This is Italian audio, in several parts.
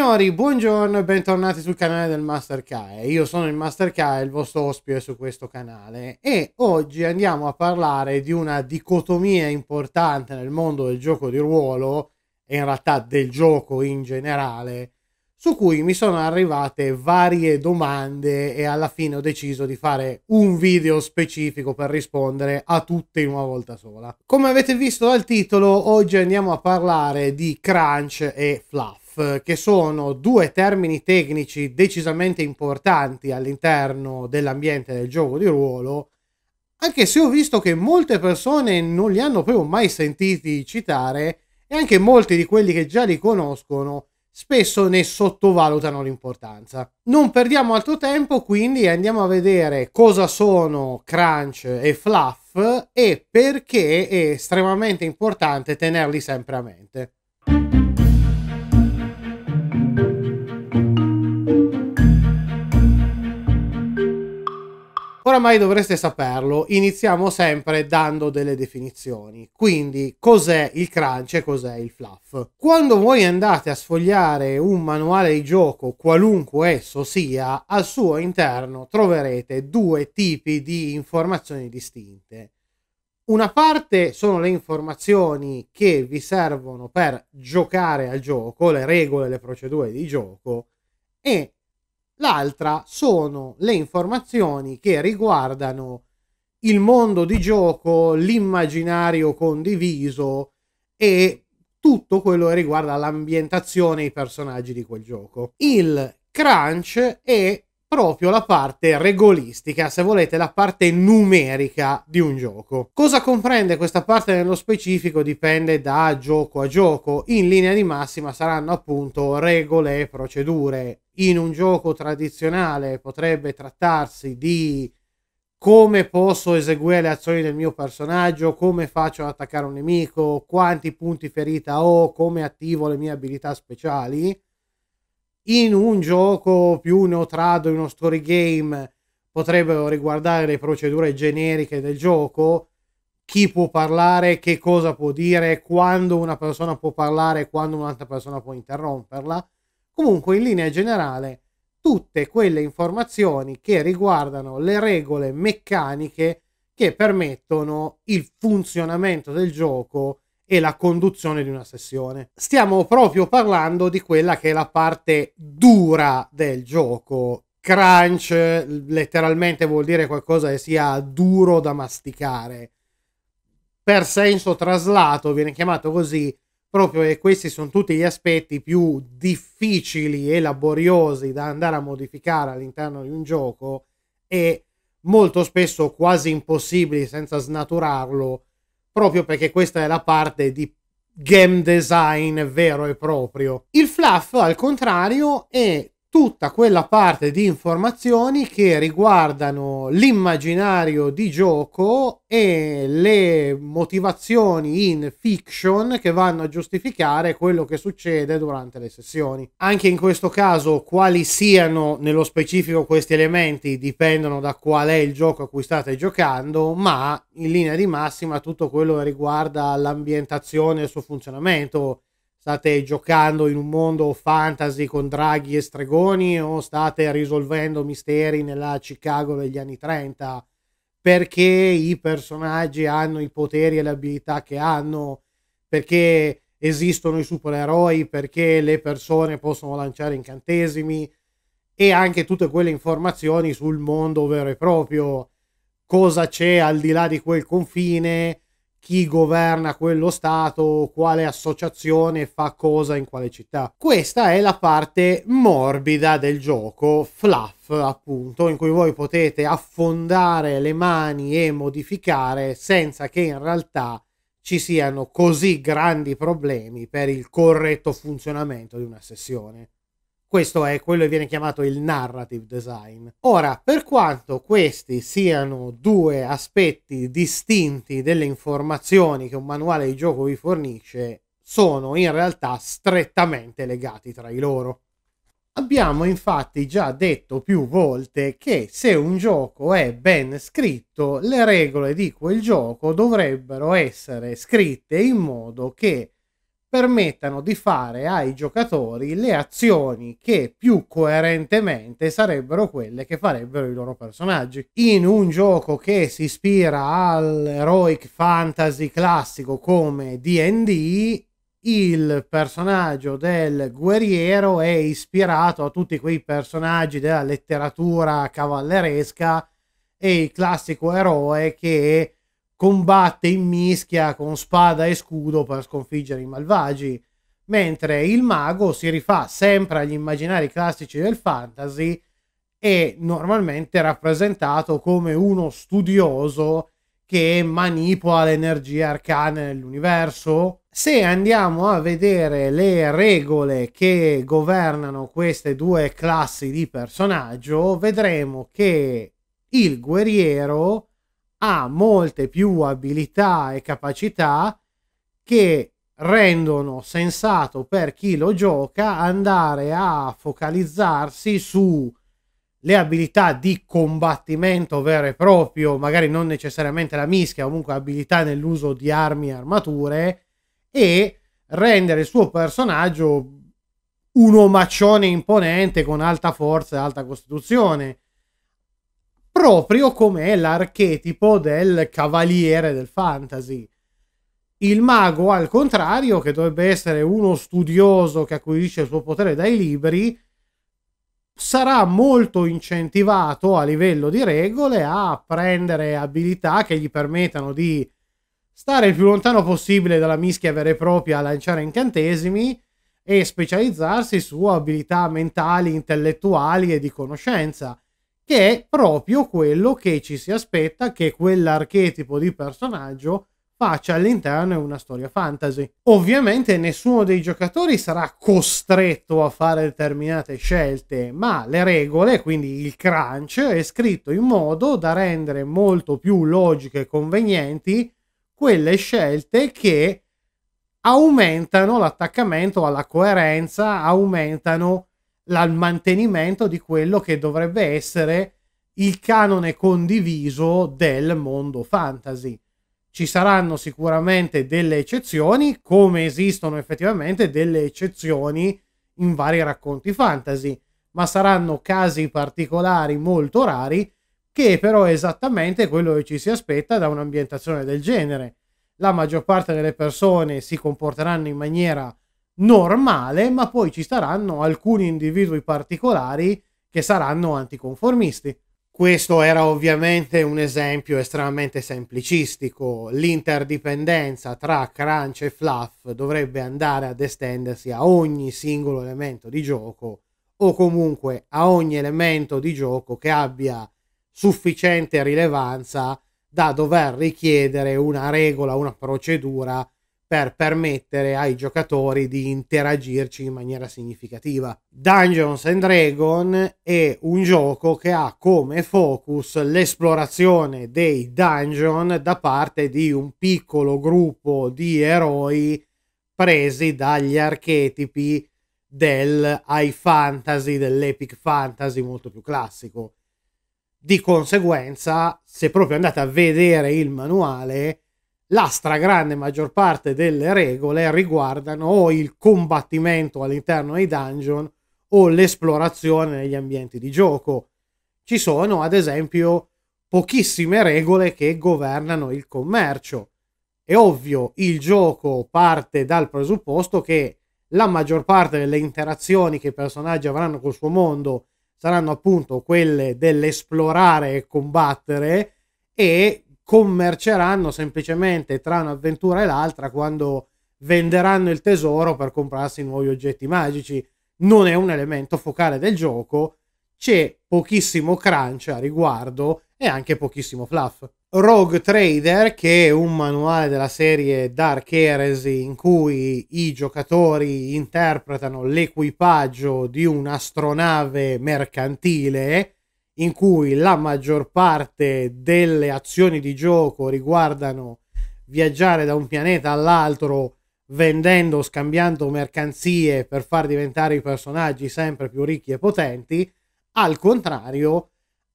Signori, buongiorno e bentornati sul canale del Master Kai. Io sono il Master Kai, il vostro ospite su questo canale e oggi andiamo a parlare di una dicotomia importante nel mondo del gioco di ruolo e in realtà del gioco in generale, su cui mi sono arrivate varie domande e alla fine ho deciso di fare un video specifico per rispondere a tutte in una volta sola. Come avete visto dal titolo, oggi andiamo a parlare di crunch e fluff. Eh, che sono due termini tecnici decisamente importanti all'interno dell'ambiente del gioco di ruolo, anche se ho visto che molte persone non li hanno proprio mai sentiti citare e anche molti di quelli che già li conoscono spesso ne sottovalutano l'importanza. Non perdiamo altro tempo, quindi andiamo a vedere cosa sono crunch e fluff e perché è estremamente importante tenerli sempre a mente. Oramai dovreste saperlo, iniziamo sempre dando delle definizioni. Quindi cos'è il crunch e cos'è il fluff? Quando voi andate a sfogliare un manuale di gioco, qualunque esso sia, al suo interno troverete due tipi di informazioni distinte. Una parte sono le informazioni che vi servono per giocare al gioco, le regole, le procedure di gioco, e l'altra sono le informazioni che riguardano il mondo di gioco, l'immaginario condiviso e tutto quello che riguarda l'ambientazione e i personaggi di quel gioco. Il crunch è proprio la parte regolistica, se volete la parte numerica di un gioco. Cosa comprende questa parte nello specifico dipende da gioco a gioco, in linea di massima saranno appunto regole e procedure. In un gioco tradizionale potrebbe trattarsi di come posso eseguire le azioni del mio personaggio, come faccio ad attaccare un nemico, quanti punti ferita ho, come attivo le mie abilità speciali in un gioco più neutrado, in uno story game, potrebbero riguardare le procedure generiche del gioco, chi può parlare, che cosa può dire, quando una persona può parlare e quando un'altra persona può interromperla. Comunque, in linea generale, tutte quelle informazioni che riguardano le regole meccaniche che permettono il funzionamento del gioco e la conduzione di una sessione. Stiamo proprio parlando di quella che è la parte dura del gioco. Crunch letteralmente vuol dire qualcosa che sia duro da masticare. Per senso traslato viene chiamato così proprio e questi sono tutti gli aspetti più difficili e laboriosi da andare a modificare all'interno di un gioco e molto spesso quasi impossibili senza snaturarlo proprio perché questa è la parte di game design vero e proprio. Il fluff, al contrario, è tutta quella parte di informazioni che riguardano l'immaginario di gioco e le motivazioni in fiction che vanno a giustificare quello che succede durante le sessioni. Anche in questo caso quali siano nello specifico questi elementi dipendono da qual è il gioco a cui state giocando, ma in linea di massima tutto quello che riguarda l'ambientazione e il suo funzionamento state giocando in un mondo fantasy con draghi e stregoni o state risolvendo misteri nella Chicago degli anni 30 perché i personaggi hanno i poteri e le abilità che hanno perché esistono i supereroi perché le persone possono lanciare incantesimi e anche tutte quelle informazioni sul mondo vero e proprio cosa c'è al di là di quel confine chi governa quello Stato, quale associazione fa cosa in quale città. Questa è la parte morbida del gioco, fluff appunto, in cui voi potete affondare le mani e modificare senza che in realtà ci siano così grandi problemi per il corretto funzionamento di una sessione. Questo è quello che viene chiamato il narrative design. Ora, per quanto questi siano due aspetti distinti delle informazioni che un manuale di gioco vi fornisce, sono in realtà strettamente legati tra di loro. Abbiamo infatti già detto più volte che se un gioco è ben scritto, le regole di quel gioco dovrebbero essere scritte in modo che permettano di fare ai giocatori le azioni che più coerentemente sarebbero quelle che farebbero i loro personaggi. In un gioco che si ispira all'heroic fantasy classico come DD, il personaggio del guerriero è ispirato a tutti quei personaggi della letteratura cavalleresca e il classico eroe che combatte in mischia con spada e scudo per sconfiggere i malvagi, mentre il mago si rifà sempre agli immaginari classici del fantasy e normalmente rappresentato come uno studioso che manipola le energie arcane nell'universo. Se andiamo a vedere le regole che governano queste due classi di personaggio, vedremo che il guerriero ha molte più abilità e capacità che rendono sensato per chi lo gioca andare a focalizzarsi su le abilità di combattimento vero e proprio, magari non necessariamente la mischia, comunque abilità nell'uso di armi e armature e rendere il suo personaggio un omaccione imponente con alta forza e alta costituzione proprio come l'archetipo del cavaliere del fantasy. Il mago, al contrario, che dovrebbe essere uno studioso che acquisisce il suo potere dai libri, sarà molto incentivato a livello di regole a prendere abilità che gli permettano di stare il più lontano possibile dalla mischia vera e propria a lanciare incantesimi e specializzarsi su abilità mentali, intellettuali e di conoscenza che è proprio quello che ci si aspetta che quell'archetipo di personaggio faccia all'interno di una storia fantasy. Ovviamente nessuno dei giocatori sarà costretto a fare determinate scelte, ma le regole, quindi il crunch, è scritto in modo da rendere molto più logiche e convenienti quelle scelte che aumentano l'attaccamento alla coerenza, aumentano al mantenimento di quello che dovrebbe essere il canone condiviso del mondo fantasy. Ci saranno sicuramente delle eccezioni, come esistono effettivamente delle eccezioni in vari racconti fantasy, ma saranno casi particolari molto rari che però è esattamente quello che ci si aspetta da un'ambientazione del genere. La maggior parte delle persone si comporteranno in maniera normale, ma poi ci saranno alcuni individui particolari che saranno anticonformisti. Questo era ovviamente un esempio estremamente semplicistico. L'interdipendenza tra crunch e fluff dovrebbe andare ad estendersi a ogni singolo elemento di gioco o comunque a ogni elemento di gioco che abbia sufficiente rilevanza da dover richiedere una regola, una procedura per permettere ai giocatori di interagirci in maniera significativa. Dungeons and Dragon è un gioco che ha come focus l'esplorazione dei dungeon da parte di un piccolo gruppo di eroi presi dagli archetipi del high fantasy, dell'epic fantasy molto più classico. Di conseguenza, se proprio andate a vedere il manuale, la stragrande maggior parte delle regole riguardano o il combattimento all'interno dei dungeon o l'esplorazione negli ambienti di gioco. Ci sono, ad esempio, pochissime regole che governano il commercio. È ovvio, il gioco parte dal presupposto che la maggior parte delle interazioni che i personaggi avranno col suo mondo saranno appunto quelle dell'esplorare e combattere e commerceranno semplicemente tra un'avventura e l'altra quando venderanno il tesoro per comprarsi nuovi oggetti magici. Non è un elemento focale del gioco, c'è pochissimo crunch a riguardo e anche pochissimo fluff. Rogue Trader, che è un manuale della serie Dark Heresy in cui i giocatori interpretano l'equipaggio di un'astronave mercantile in cui la maggior parte delle azioni di gioco riguardano viaggiare da un pianeta all'altro vendendo, scambiando mercanzie per far diventare i personaggi sempre più ricchi e potenti, al contrario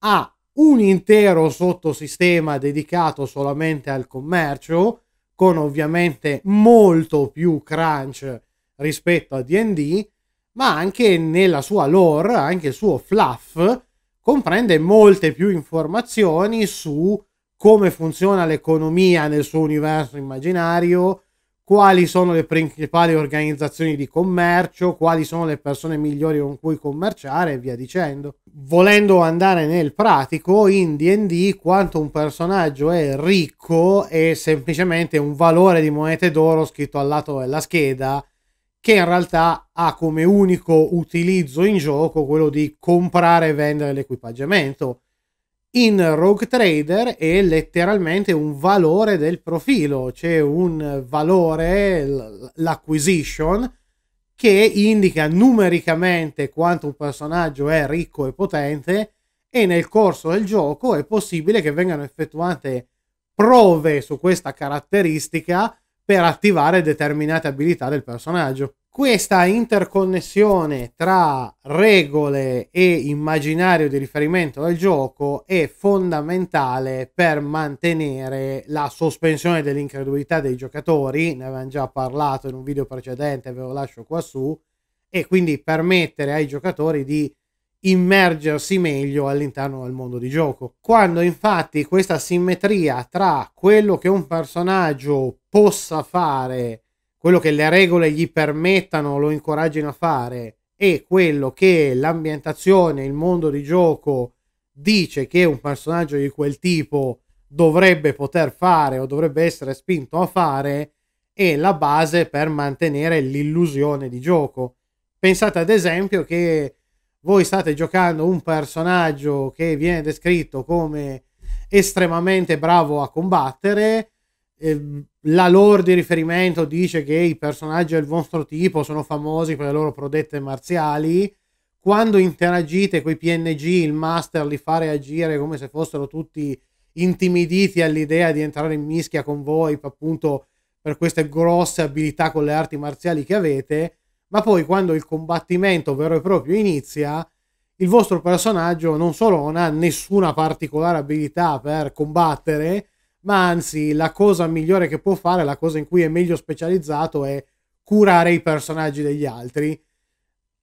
ha un intero sottosistema dedicato solamente al commercio, con ovviamente molto più crunch rispetto a DD, ma anche nella sua lore, anche il suo fluff, comprende molte più informazioni su come funziona l'economia nel suo universo immaginario, quali sono le principali organizzazioni di commercio, quali sono le persone migliori con cui commerciare e via dicendo. Volendo andare nel pratico, in DD quanto un personaggio è ricco è semplicemente un valore di monete d'oro scritto al lato della scheda che in realtà ha come unico utilizzo in gioco quello di comprare e vendere l'equipaggiamento. In Rogue Trader è letteralmente un valore del profilo, c'è un valore, l'acquisition, che indica numericamente quanto un personaggio è ricco e potente e nel corso del gioco è possibile che vengano effettuate prove su questa caratteristica per attivare determinate abilità del personaggio. Questa interconnessione tra regole e immaginario di riferimento del gioco è fondamentale per mantenere la sospensione dell'incredulità dei giocatori, ne avevamo già parlato in un video precedente, ve lo lascio quassù, e quindi permettere ai giocatori di immergersi meglio all'interno del mondo di gioco. Quando infatti questa simmetria tra quello che un personaggio possa fare quello che le regole gli permettano, o lo incoraggino a fare, e quello che l'ambientazione, il mondo di gioco dice che un personaggio di quel tipo dovrebbe poter fare o dovrebbe essere spinto a fare, è la base per mantenere l'illusione di gioco. Pensate ad esempio che voi state giocando un personaggio che viene descritto come estremamente bravo a combattere Ehm, la lore di riferimento dice che i personaggi del vostro tipo sono famosi per le loro prodette marziali. Quando interagite con i PNG, il master li fa reagire come se fossero tutti intimiditi all'idea di entrare in mischia con voi, appunto per queste grosse abilità con le arti marziali che avete. Ma poi, quando il combattimento vero e proprio inizia, il vostro personaggio non solo non ha nessuna particolare abilità per combattere, ma anzi la cosa migliore che può fare, la cosa in cui è meglio specializzato è curare i personaggi degli altri.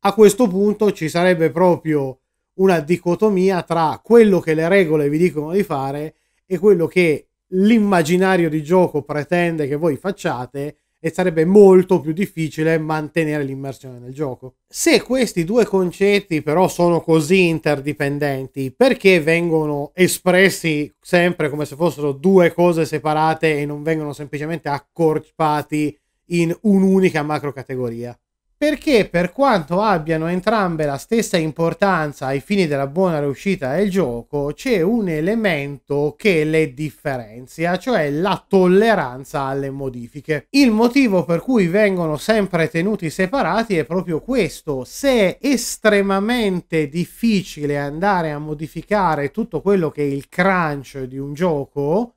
A questo punto ci sarebbe proprio una dicotomia tra quello che le regole vi dicono di fare e quello che l'immaginario di gioco pretende che voi facciate e sarebbe molto più difficile mantenere l'immersione nel gioco. Se questi due concetti però sono così interdipendenti, perché vengono espressi sempre come se fossero due cose separate e non vengono semplicemente accorpati in un'unica macro categoria? perché per quanto abbiano entrambe la stessa importanza ai fini della buona riuscita del gioco, c'è un elemento che le differenzia, cioè la tolleranza alle modifiche. Il motivo per cui vengono sempre tenuti separati è proprio questo, se è estremamente difficile andare a modificare tutto quello che è il crunch di un gioco,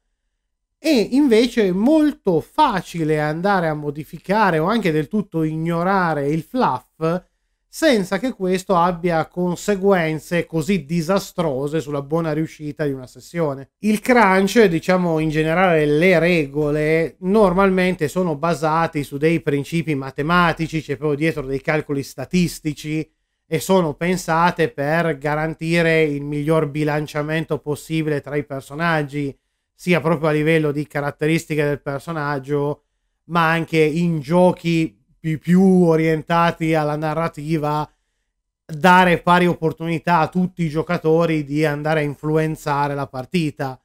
e invece è molto facile andare a modificare o anche del tutto ignorare il fluff senza che questo abbia conseguenze così disastrose sulla buona riuscita di una sessione. Il crunch, diciamo in generale le regole, normalmente sono basati su dei principi matematici, c'è proprio dietro dei calcoli statistici e sono pensate per garantire il miglior bilanciamento possibile tra i personaggi sia proprio a livello di caratteristiche del personaggio, ma anche in giochi più, più orientati alla narrativa, dare pari opportunità a tutti i giocatori di andare a influenzare la partita.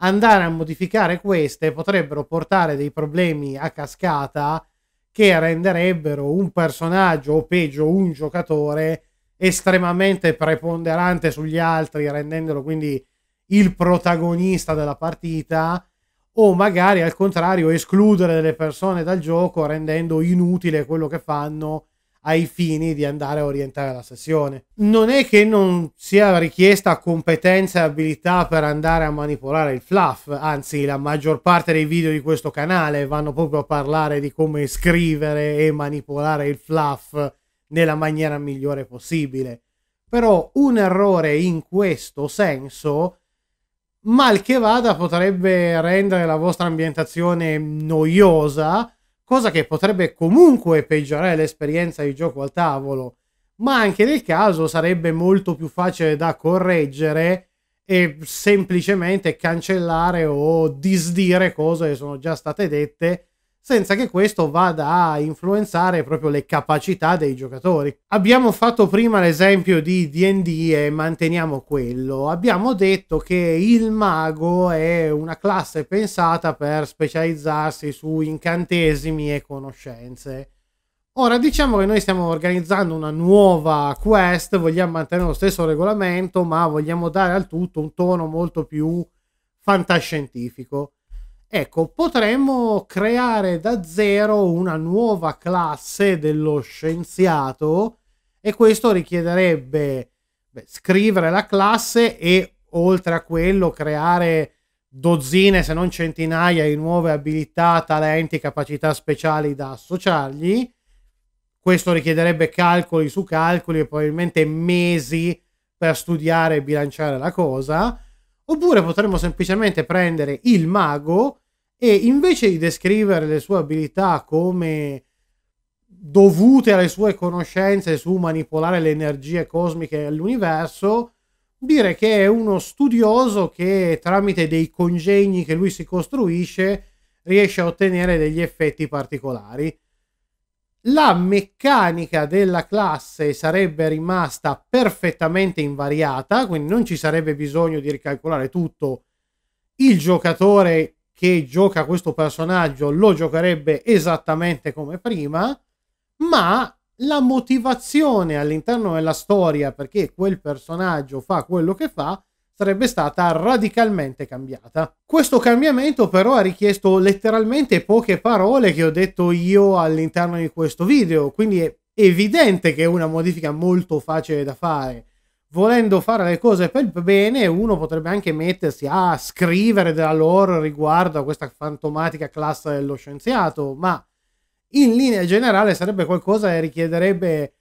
Andare a modificare queste potrebbero portare dei problemi a cascata che renderebbero un personaggio o peggio un giocatore estremamente preponderante sugli altri, rendendolo quindi il protagonista della partita o magari al contrario escludere delle persone dal gioco rendendo inutile quello che fanno ai fini di andare a orientare la sessione. Non è che non sia richiesta competenza e abilità per andare a manipolare il fluff, anzi la maggior parte dei video di questo canale vanno proprio a parlare di come scrivere e manipolare il fluff nella maniera migliore possibile. Però un errore in questo senso mal che vada potrebbe rendere la vostra ambientazione noiosa, cosa che potrebbe comunque peggiorare l'esperienza di gioco al tavolo, ma anche nel caso sarebbe molto più facile da correggere e semplicemente cancellare o disdire cose che sono già state dette senza che questo vada a influenzare proprio le capacità dei giocatori. Abbiamo fatto prima l'esempio di DD e manteniamo quello. Abbiamo detto che il mago è una classe pensata per specializzarsi su incantesimi e conoscenze. Ora diciamo che noi stiamo organizzando una nuova quest, vogliamo mantenere lo stesso regolamento, ma vogliamo dare al tutto un tono molto più fantascientifico. Ecco, potremmo creare da zero una nuova classe dello scienziato e questo richiederebbe beh, scrivere la classe e oltre a quello creare dozzine se non centinaia di nuove abilità, talenti, capacità speciali da associargli. Questo richiederebbe calcoli su calcoli e probabilmente mesi per studiare e bilanciare la cosa Oppure potremmo semplicemente prendere il mago e invece di descrivere le sue abilità come dovute alle sue conoscenze su manipolare le energie cosmiche all'universo, dire che è uno studioso che tramite dei congegni che lui si costruisce riesce a ottenere degli effetti particolari. La meccanica della classe sarebbe rimasta perfettamente invariata, quindi non ci sarebbe bisogno di ricalcolare tutto. Il giocatore che gioca questo personaggio lo giocherebbe esattamente come prima, ma la motivazione all'interno della storia perché quel personaggio fa quello che fa sarebbe stata radicalmente cambiata. Questo cambiamento però ha richiesto letteralmente poche parole che ho detto io all'interno di questo video, quindi è evidente che è una modifica molto facile da fare. Volendo fare le cose per bene, uno potrebbe anche mettersi a scrivere della lore riguardo a questa fantomatica classe dello scienziato, ma in linea generale sarebbe qualcosa che richiederebbe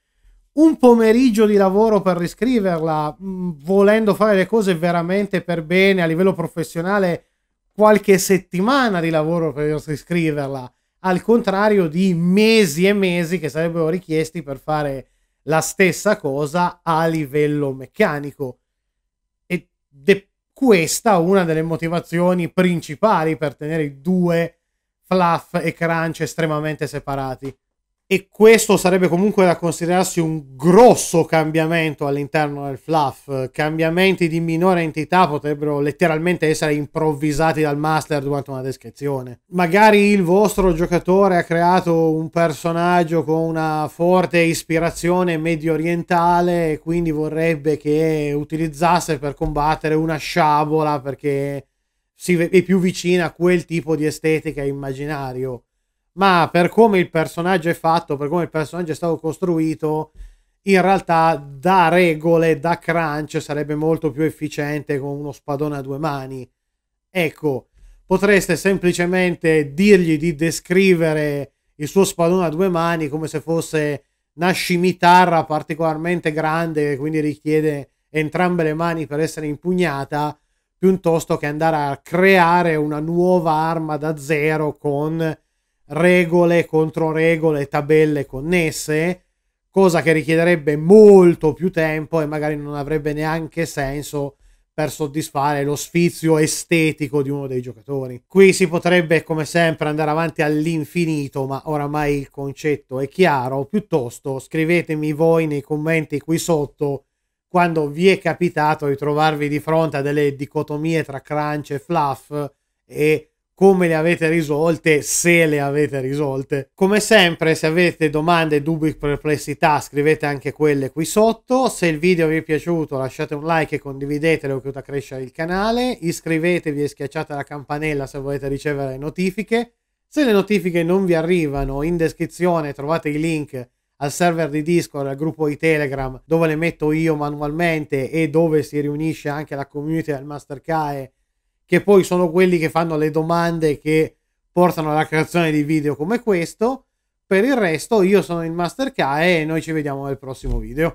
un pomeriggio di lavoro per riscriverla, mh, mm, volendo fare le cose veramente per bene a livello professionale, qualche settimana di lavoro per riscriverla, al contrario di mesi e mesi che sarebbero richiesti per fare la stessa cosa a livello meccanico. Ed è questa una delle motivazioni principali per tenere i due fluff e crunch estremamente separati e questo sarebbe comunque da considerarsi un grosso cambiamento all'interno del fluff. Cambiamenti di minore entità potrebbero letteralmente essere improvvisati dal master durante una descrizione. Magari il vostro giocatore ha creato un personaggio con una forte ispirazione medio orientale e quindi vorrebbe che utilizzasse per combattere una sciabola perché si è più vicina a quel tipo di estetica immaginario ma per come il personaggio è fatto, per come il personaggio è stato costruito, in realtà da regole, da crunch sarebbe molto più efficiente con uno spadone a due mani. Ecco, potreste semplicemente dirgli di descrivere il suo spadone a due mani come se fosse una scimitarra particolarmente grande che quindi richiede entrambe le mani per essere impugnata piuttosto che andare a creare una nuova arma da zero con regole contro regole, tabelle connesse, cosa che richiederebbe molto più tempo e magari non avrebbe neanche senso per soddisfare lo sfizio estetico di uno dei giocatori. Qui si potrebbe come sempre andare avanti all'infinito, ma oramai il concetto è chiaro, piuttosto scrivetemi voi nei commenti qui sotto quando vi è capitato di trovarvi di fronte a delle dicotomie tra crunch e fluff e come le avete risolte, se le avete risolte. Come sempre, se avete domande, dubbi, perplessità, scrivete anche quelle qui sotto. Se il video vi è piaciuto, lasciate un like e condividetelo che aiuta a crescere il canale. Iscrivetevi e schiacciate la campanella se volete ricevere notifiche. Se le notifiche non vi arrivano, in descrizione trovate i link al server di Discord, al gruppo di Telegram, dove le metto io manualmente e dove si riunisce anche la community del Mastercae che poi sono quelli che fanno le domande che portano alla creazione di video come questo. Per il resto io sono il Master K e noi ci vediamo nel prossimo video.